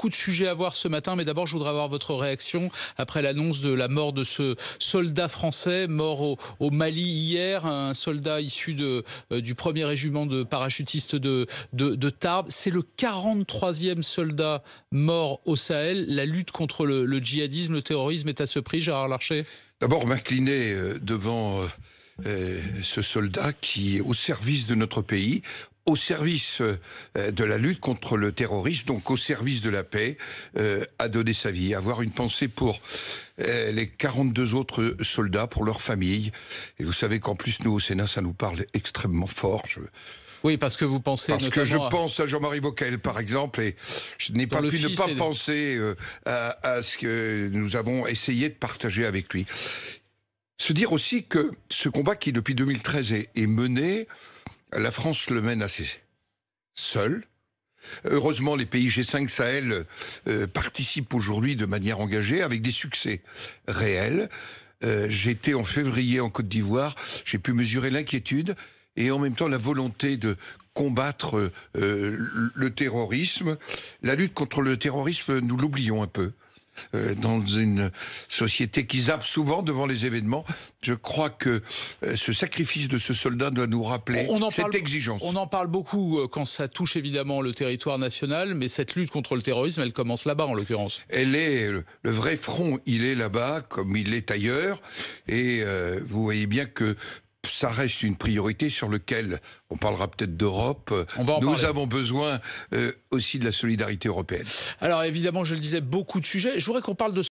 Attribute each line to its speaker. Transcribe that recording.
Speaker 1: beaucoup de sujets à voir ce matin, mais d'abord, je voudrais avoir votre réaction après l'annonce de la mort de ce soldat français, mort au, Mali hier, un soldat issu de, euh, du premier régiment de parachutistes de, Tarbes. C'est le 43e soldat mort au Sahel. La lutte contre le, djihadisme, le terrorisme est à ce prix, Gérard Larcher
Speaker 2: D'abord, m'incliner euh, devant euh, ce soldat qui, est au service de notre pays, au service euh, de la lutte contre le terrorisme, donc au service de la paix, a euh, donné sa vie. Avoir une pensée pour euh, les 42 autres soldats, pour leurs familles. Et vous savez qu'en plus, nous, au Sénat, ça nous parle extrêmement fort. Oui, parce que vous pensez. Parce que je pense à Jean-Marie Bockel, par exemple, et je n'ai pas pu ne pas penser à, ce que nous avons essayé de partager avec lui. Se dire aussi que ce combat qui, depuis 2013, est mené, la France le mène assez seul. Heureusement, les pays G5 Sahel euh, participent aujourd'hui de manière engagée avec des succès réels. Euh, j'étais en février en Côte d'Ivoire, j'ai pu mesurer l'inquiétude et en même temps la volonté de combattre euh, le terrorisme. La lutte contre le terrorisme, nous l'oublions un peu. Euh, dans une société qui zappe souvent devant les événements. Je crois que euh, ce sacrifice de ce soldat doit nous rappeler cette exigence.
Speaker 1: On en parle beaucoup euh, quand ça touche évidemment le territoire national, mais cette lutte contre le terrorisme, elle
Speaker 2: commence là-bas en l'occurrence. Elle est le, le, vrai front, il est là-bas comme il est ailleurs, et vous voyez bien que ça reste une priorité sur laquelle on parlera peut-être d'Europe. Nous avons besoin euh, aussi de la solidarité européenne.
Speaker 1: Alors évidemment, je le disais, beaucoup de sujets. Je voudrais qu'on parle de